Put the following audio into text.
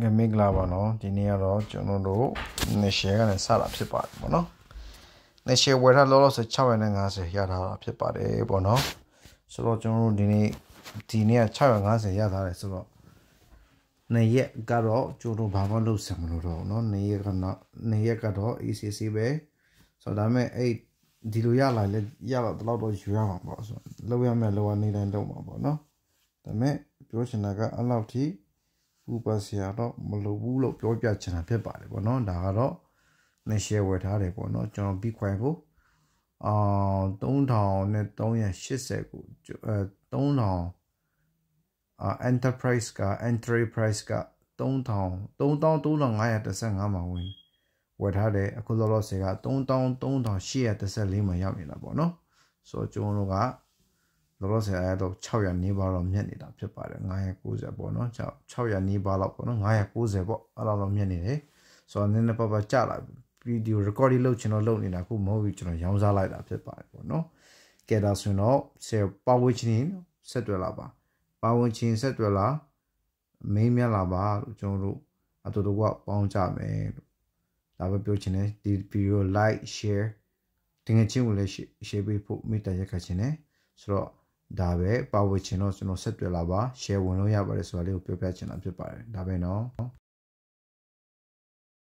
ငမင်္ဂလာပါနော်ဒီနေ့ကတော့ကျွန်တော်တို့ Neshe ကနေစတာဖြစ်ပါတယ်ပေါ့နော် Neshe ဝယ်ထားလောလောဆယ်650ရထားတာဖြစ်ပါတယ်ပေါ့နော်ဆိုတော့ကျွန်တော်တို့ဒီနေ့ဒီနေ့က650ရထားတယ်ဆိုတော့နေ့ရက်ကတော့ကျွန်တော်ဘာမှလုပ်ဆင်မလို့တော့เนาะနေ့ရက်ကတော့နေ့ရက်ကတော့ ECC ပဲဆိုတော့ဒါမဲ့အဲ့ဒီလိုရလာလဲရတော့တလောက်တော့ယူရမှာပေါ့ဆိုတော့လောက်ရမဲ့လောကနေတိုင်းလောက်မှာပေါ့เนาะဒါမဲ့ပြောချင်တာကအဲ့လောက်ထိပူပန်စရာတော့မလိုဘူးလို့ပြောပြချင်တာဖြစ်ပါတယ်ပေါ့နော်ဒါကတော့ net share ဝယ်ထားတယ်ပေါ့နော်ကျွန်တော် bitcoin ကိုအာ3380ကိုအဲ3000အာ enterprise က entry price က3000 3335မှာဝင်ဝယ်ထားတယ်အခုလောလောဆယ်က3334မှာရောက်နေတာပေါ့နော်ဆိုတော့ကျွန်တော်တို့ကလောလောဆယ်အဲတော့600နီးပါးတော့မြက်နေတာဖြစ်ပါတယ်990ပေါ့နော်600နီးပါးလောက်ပေါ့နော်990ပေါ့အဲ့လောက်တော့မြက်နေတယ်ဆိုတော့နည်းနည်းပါးပါးကျလာပြီဗီဒီယို recording လုပ်ချင်တော့လုပ်နေတာခုမဟုတ်ဘူးကျွန်တော်ရောင်းစားလိုက်တာဖြစ်ပါတယ်ပေါ့နော်ကဲဒါဆိုရင်တော့ဆယ်ပါဝချင်းဆက်တွယ်လာပါပါဝင်ချင်းဆက်တွယ်လာမင်းမြတ်လာပါလို့ကျွန်တော်တို့အတူတူကပေါင်းကြမယ်လို့ဒါပဲပြောချင်တယ်ဒီ video like share တင်ငချင်းကိုလည်း share ပေးဖို့မေတ္တာရက်ခတ်ချင်တယ်ဆိုတော့ဒါပဲပါဝင်ချင်တော့ကျွန်တော်ဆက်တွေ့လာပါ share ဝင်လို့ရပါတယ်ဆိုတာလေးကိုပြောပြချင်တာဖြစ်ပါတယ်ဒါပဲเนาะ